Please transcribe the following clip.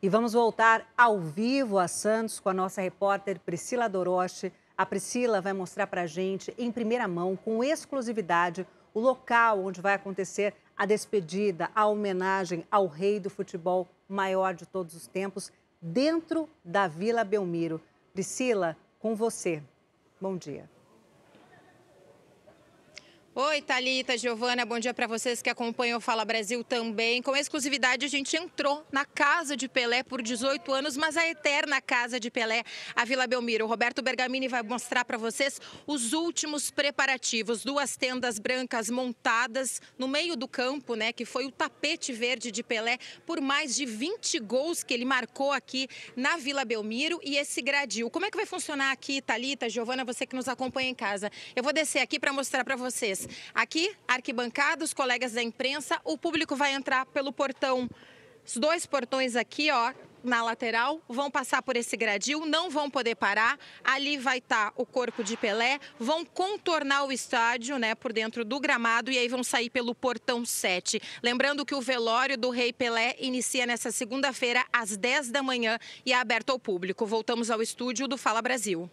E vamos voltar ao vivo a Santos com a nossa repórter Priscila Doroche. A Priscila vai mostrar para a gente, em primeira mão, com exclusividade, o local onde vai acontecer a despedida, a homenagem ao rei do futebol maior de todos os tempos, dentro da Vila Belmiro. Priscila, com você. Bom dia. Oi, Talita, Giovana, bom dia para vocês que acompanham o Fala Brasil também. Com exclusividade, a gente entrou na Casa de Pelé por 18 anos, mas a eterna Casa de Pelé, a Vila Belmiro. O Roberto Bergamini vai mostrar para vocês os últimos preparativos. Duas tendas brancas montadas no meio do campo, né, que foi o tapete verde de Pelé por mais de 20 gols que ele marcou aqui na Vila Belmiro e esse gradil. Como é que vai funcionar aqui, Talita, Giovana, você que nos acompanha em casa? Eu vou descer aqui para mostrar para vocês Aqui, arquibancada, os colegas da imprensa, o público vai entrar pelo portão. Os dois portões aqui, ó, na lateral, vão passar por esse gradil, não vão poder parar. Ali vai estar tá o corpo de Pelé, vão contornar o estádio, né, por dentro do gramado e aí vão sair pelo portão 7. Lembrando que o velório do Rei Pelé inicia nessa segunda-feira às 10 da manhã e é aberto ao público. Voltamos ao estúdio do Fala Brasil.